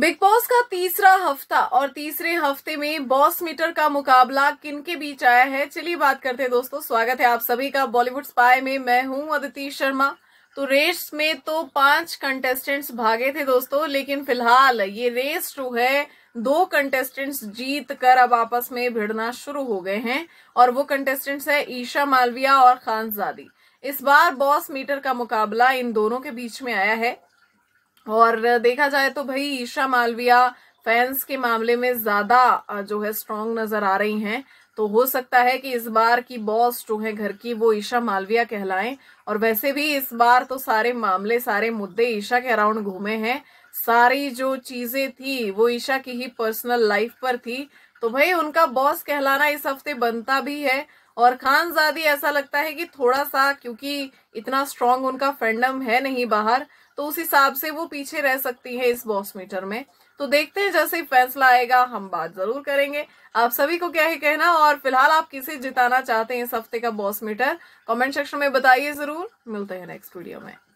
big boss का तीसरा हफ्ता और तीसरे हफ्ते में बॉस मीटर का मुकाबला किन के बीच आया है चलिए बात करते हैं दोस्तों स्वागत है आप सभी का बॉलीवुड स्पाई में मैं हूं अदिति शर्मा तो रेस में तो पांच कंटेस्टेंट्स भागे थे दोस्तों लेकिन फिलहाल ये रेस जो है दो कंटेस्टेंट्स जीत कर अब आपस में भिड़ना शुरू हो गए हैं और वो कंटेस्टेंट्स है ईशा मालविया और खानजादी इस बार बॉस मीटर का मुकाबला इन दोनों के बीच में आया है और देखा जाए तो भाई ईशा मालविया फैंस के मामले में ज्यादा जो है स्ट्रांग नजर आ रही हैं तो हो सकता है कि इस बार की बॉस जो है घर की वो ईशा मालविया कहलाएं और वैसे भी इस बार तो सारे मामले सारे मुद्दे ईशा के अराउंड घूमे हैं सारी जो चीजें थी वो ईशा की ही पर्सनल लाइफ पर थी तो भाई उनका बॉस कहलाना इस हफ्ते बनता भी है और खान जादी ऐसा लगता है कि थोड़ा सा क्योंकि इतना स्ट्रांग उनका फ्रेंडम है नहीं बाहर तो उस हिसाब से वो पीछे रह सकती है इस बॉस मीटर में तो देखते हैं जैसे फैसला आएगा हम बात जरूर करेंगे आप सभी को क्या है कहना और फिलहाल आप किसे जिताना चाहते हैं इस हफ्ते का बॉस मीटर कमेंट सेक्शन में बताइए जरूर मिलते हैं नेक्स्ट वीडियो में